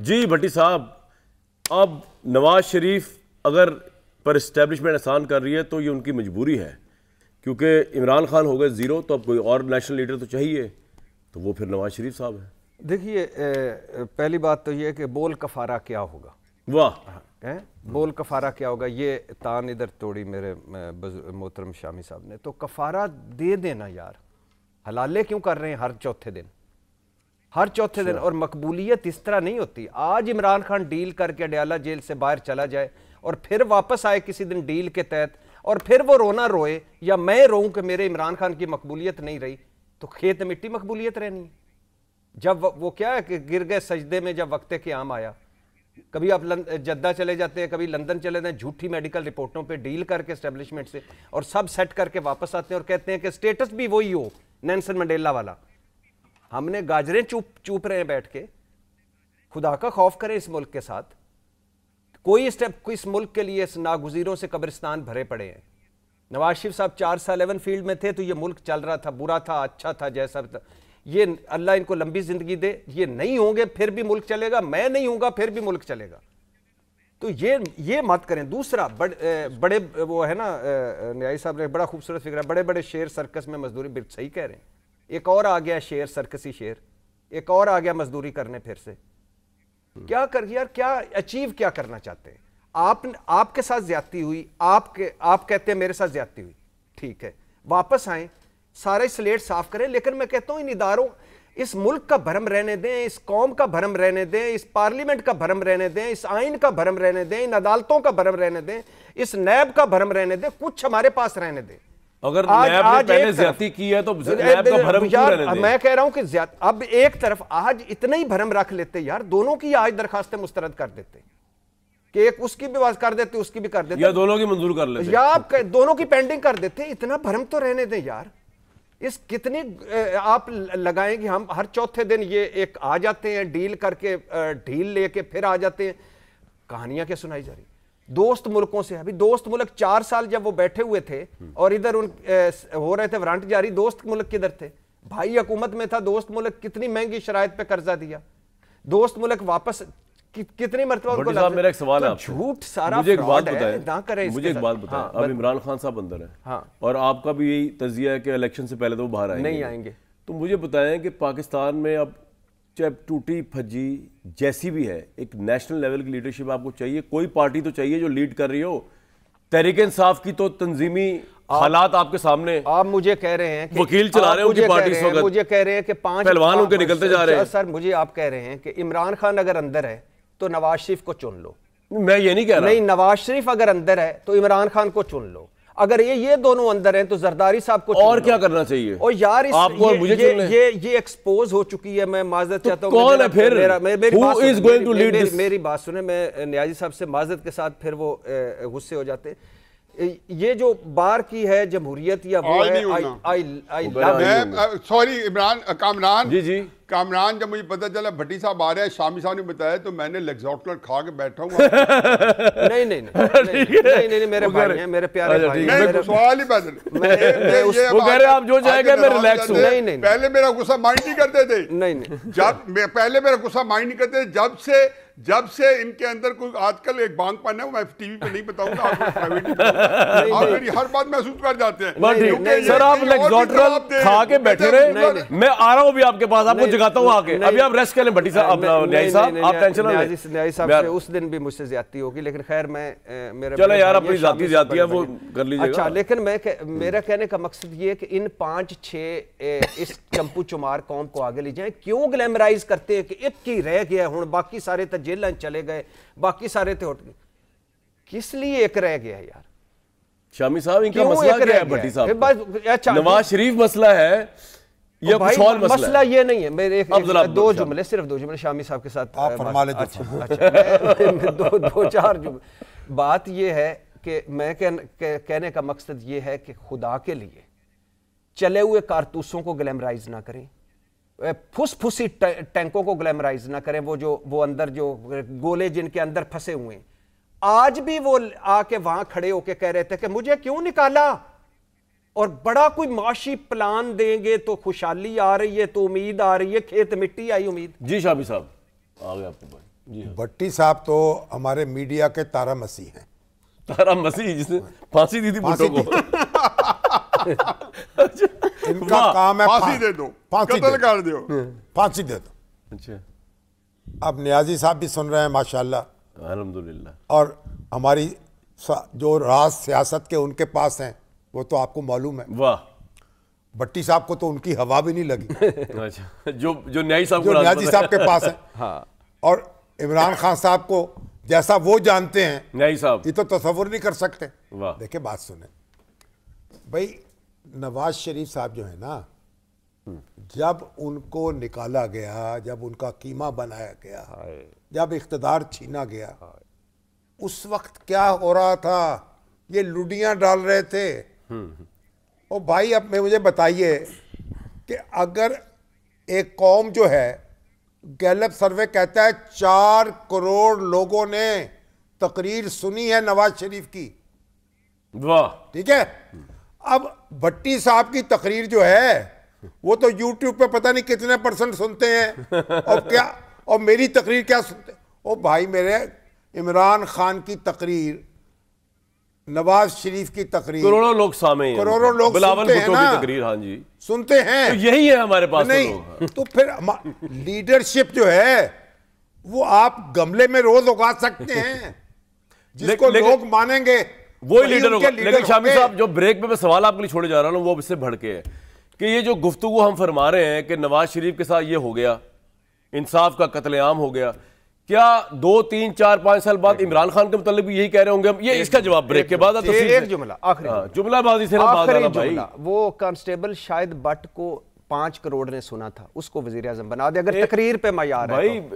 जी भट्टी साहब अब नवाज शरीफ अगर पर इस्टेब्लिशमेंट आसान कर रही है तो ये उनकी मजबूरी है क्योंकि इमरान खान हो गए ज़ीरो तो अब कोई और नेशनल लीडर तो चाहिए तो वो फिर नवाज शरीफ साहब हैं देखिए पहली बात तो ये कि बोल कफारा क्या होगा वाह हाँ, हैं बोल कफारा क्या होगा ये तान इधर तोड़ी मेरे मोहतरम शामी साहब ने तो कफारा दे देना यार हलाले क्यों कर रहे हैं हर चौथे दिन हर चौथे दिन अच्छा। और मकबूलियत इस तरह नहीं होती आज इमरान खान डील करके अडयाला जेल से बाहर चला जाए और फिर वापस आए किसी दिन डील के तहत और फिर वो रोना रोए या मैं रोऊं कि मेरे इमरान खान की मकबूलियत नहीं रही तो खेत मिट्टी मकबूलियत रहनी जब वो क्या है कि गिर गए सजदे में जब वक्त के आम आया कभी आप जद्दा चले जाते हैं कभी लंदन चले जाते हैं झूठी मेडिकल रिपोर्टों पे डील करके स्टेब्लिशमेंट से और सब सेट करके वापस आते हैं और कहते हैं कि स्टेटस भी वही हो नैनसन मंडेला वाला हमने गाजरें चूप चूप रहे हैं बैठ के खुदा का खौफ करें इस मुल्क के साथ कोई स्टेप इस मुल्क के लिए नागुजीरों से कब्रिस्तान भरे पड़े हैं नवाज शरीफ साहब चार साल एवन फील्ड में थे तो ये मुल्क चल रहा था बुरा था अच्छा था जैसा था ये अल्लाह इनको लंबी ज़िंदगी दे ये नहीं होंगे फिर भी मुल्क चलेगा मैं नहीं हूँ फिर भी मुल्क चलेगा तो ये ये मत करें दूसरा बड़, बड़े वो है ना न्याय साहब ने बड़ा खूबसूरत फिक्र है बड़े बड़े शेर सर्कस में मजदूरी सही कह रहे हैं एक और आ गया शेर सरकसी शेर एक और आ गया मजदूरी करने फिर से हम्म। क्या कर यार क्या अचीव क्या करना चाहते हैं आप आपके साथ ज्यादती हुई आपके आप कहते हैं मेरे साथ ज्यादती हुई ठीक है वापस आए सारे स्लेट साफ करें लेकिन मैं कहता हूं इन इदारों इस मुल्क का भरम रहने दें इस कौम का भरम रहने दें इस पार्लियामेंट का भरम रहने दें इस आइन का भरम रहने दें इन अदालतों का भरम रहने दें इस नैब का भरम रहने दें कुछ हमारे पास रहने दें अगर आज, नैब आज ने पहले ज्यादा की है तो नैब का भरम क्यों रहने मैं कह रहा हूं कि अब एक तरफ आज इतना ही भरम रख लेते यार दोनों की आज दरखास्तें मुस्तरद कर देते कि एक उसकी भी बात कर देते उसकी भी कर देते या दोनों की मंजूर कर लेते या आप दोनों की पेंडिंग कर देते इतना भरम तो रहने दें यार इस कितनी आप लगाएं कि हम हर चौथे दिन ये एक आ जाते हैं डील करके ढील लेके फिर आ जाते हैं कहानियां क्या सुनाई जा रही दोस्त मुल्कों से अभी दोस्त मुल्क चार साल जब वो बैठे हुए थे हम्म। और इधर उन ए, हो रहे थे वारंट जारी दोस्त मुल्क किधर थे भाई हुकूमत में था दोस्त मुल्क कितनी महंगी शराय पे कर्जा दिया दोस्त मुल्क वापस कि, कितनी मरतबा उनको मेरा एक सवाल है तो झूठ सारा मुझे एक बात बताएं ना करें मुझे एक बात बताएं हाँ, अब इमरान खान साहब अंदर है हाँ। और आपका भी यही तजिया है कि इलेक्शन से पहले तो वो बाहर आएंगे नहीं आएंगे तो मुझे बताएं कि पाकिस्तान में अब चाहे टूटी फजी जैसी भी है एक नेशनल लेवल की लीडरशिप आपको चाहिए कोई पार्टी तो चाहिए जो लीड कर रही हो तहरीक इंसाफ की तो तंजीमी हालात आपके सामने आप मुझे कह रहे हैं कि वकील चला रहे हैं मुझे पार्टी कह रहे हैं, मुझे कह रहे हैं कि पांच पहलवान होकर निकलते जा रहे हैं सर मुझे आप कह रहे हैं कि इमरान खान अगर अंदर है तो नवाज शरीफ को चुन लो मैं ये नहीं कह रहा नहीं नवाज शरीफ अगर अंदर है तो इमरान खान को चुन लो अगर ये ये दोनों अंदर हैं तो जरदारी साहब को और क्या करना चाहिए और यार इस आपको ये, मुझे ये, ये ये एक्सपोज हो चुकी है मैं माजरत तो चाहता हूँ कौन है फिर मेरा, मेरी, बात मेरी बात सुने मैं न्याजी साहब से माजरत के साथ फिर वो गुस्से हो जाते हैं ये जो बार की है जमहूरियत या वो है सॉरी इमरान कामरान जी जी कामरान जब मुझे पता चला भट्टी साहब आ रहे हैं शामी साहब ने बताया तो मैंने लेग्जॉटलर खा के बैठा हुआ नहीं नहीं नहीं नहीं मेरे भाई हैं मेरे प्यारे अच्छा, भाई हैं सवाल ही बदल वो कह रहे आप जो जाएगा मैं रिलैक्स हूं नहीं नहीं पहले मेरा गुस्सा माइंड नहीं करते थे नहीं नहीं जब पहले मेरा गुस्सा माइंड नहीं करते जब से जब से इनके अंदर कोई आजकल एक बांग पान है वो मैं टीवी पे नहीं बताऊंगा आप मेरी हर बात महसूस कर जाते हैं सर आप खा के बैठे रहे मैं आ रहा हूँ भी आपके पास आपको जगाता हूँ आके अभी आप रेस्ट कर लें भट्टी साहब न्याय साहब आप टेंशन न्याय साहब उस दिन भी मुझसे ज्यादा होगी लेकिन खैर मैं मेरा चलो यार अपनी जाती जाती है वो कर लीजिए अच्छा लेकिन मैं मेरा कहने का मकसद ये कि इन पांच छह इस चंपू चुमार कौम को आगे ले जाए क्यों ग्लैमराइज करते हैं कि एक ही रह गया हूं बाकी सारे तजे तो जेल चले गए बाकी सारे तो उठ गए किस लिए एक रह गया यार शामी साहब इनका मसला क्या है भट्टी साहब अच्छा, नवाज शरीफ मसला है या कुछ और मसला, मसला ये नहीं है मेरे एक, एक दो जुमले सिर्फ दो जुमले शामी साहब के साथ आप फरमा ले तो। अच्छा, अच्छा, दो दो चार जुमले बात ये है कि मैं कह, कह, कहने का मकसद ये है कि खुदा के लिए चले हुए कारतूसों को ग्लैमराइज ना करें फुसफुसी टैंकों को ग्लैमराइज ना करें वो जो वो अंदर जो गोले जिनके अंदर फंसे हुए आज भी वो आके वहां खड़े होके कह रहे थे कि मुझे क्यों निकाला और बड़ा कोई माशी प्लान देंगे तो खुशहाली आ रही है तो उम्मीद आ रही है खेत मिट्टी आई उम्मीद जी शाबी साहब आ गए आपके पास भट्टी हाँ। साहब तो हमारे मीडिया के तारा मसीह हैं तारा मसीह जिसने फांसी दी थी को इनका काम है फांसी दे दो कत्ल कर दो हम्म, फांसी दे दो अच्छा अब न्याजी साहब भी सुन रहे हैं माशाल्लाह अल्हम्दुलिल्लाह और हमारी जो राज सियासत के उनके पास हैं वो तो आपको मालूम है वाह भट्टी साहब को तो उनकी हवा भी नहीं लगी अच्छा, जो जो न्यायी साहब जो न्याजी साहब के पास है हाँ। और इमरान खान साहब को जैसा वो जानते हैं न्यायी साहब ये तो तस्वुर नहीं कर सकते देखिए बात सुने भाई नवाज शरीफ साहब जो है ना जब उनको निकाला गया जब उनका कीमा बनाया गया जब इकतदार छीना गया उस वक्त क्या हो रहा था ये लुडियां डाल रहे थे और हम्म, हम्म। भाई अब मैं मुझे बताइए कि अगर एक कौम जो है गैलप सर्वे कहता है चार करोड़ लोगों ने तकरीर सुनी है नवाज शरीफ की वाह ठीक है अब भट्टी साहब की तकरीर जो है वो तो यूट्यूब पे पता नहीं कितने परसेंट सुनते हैं और क्या और मेरी तकरीर क्या सुनते ओ भाई मेरे इमरान खान की तकरीर नवाज शरीफ की तकरीर करोड़ों लोग सामने करोड़ों लोग सुनते हैं ना तकरीर हाँ जी सुनते हैं तो यही है हमारे पास तो नहीं हाँ। तो फिर लीडरशिप जो है वो आप गमले में रोज उगा सकते हैं जिसको लोग मानेंगे वही लीडर होगा लेकिन शामी साहब जो ब्रेक में मैं सवाल आपके लिए छोड़े जा रहा हूँ वो इससे भड़के हैं कि ये जो गुफ्तु हम फरमा रहे हैं कि नवाज शरीफ के साथ ये हो गया इंसाफ का कतलेआम हो गया क्या दो तीन चार पांच साल बाद इमरान खान के मतलब भी यही कह रहे होंगे हम ये इसका जवाब ब्रेक के बाद एक जुमला आखिरी हाँ, जुमलाबाजी से ना वो कांस्टेबल शायद बट को पांच करोड़ ने सुना था उसको वजीर आजम बना दिया अगर तकरीर पे मैं मैार भाई तो।